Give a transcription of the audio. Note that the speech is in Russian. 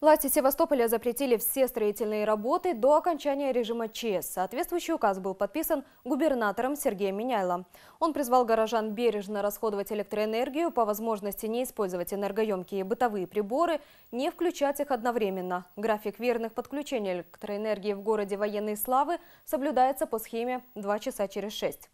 Власти Севастополя запретили все строительные работы до окончания режима ЧС. Соответствующий указ был подписан губернатором Сергеем Миняйло. Он призвал горожан бережно расходовать электроэнергию, по возможности не использовать энергоемкие бытовые приборы, не включать их одновременно. График верных подключений электроэнергии в городе военной славы соблюдается по схеме 2 часа через 6.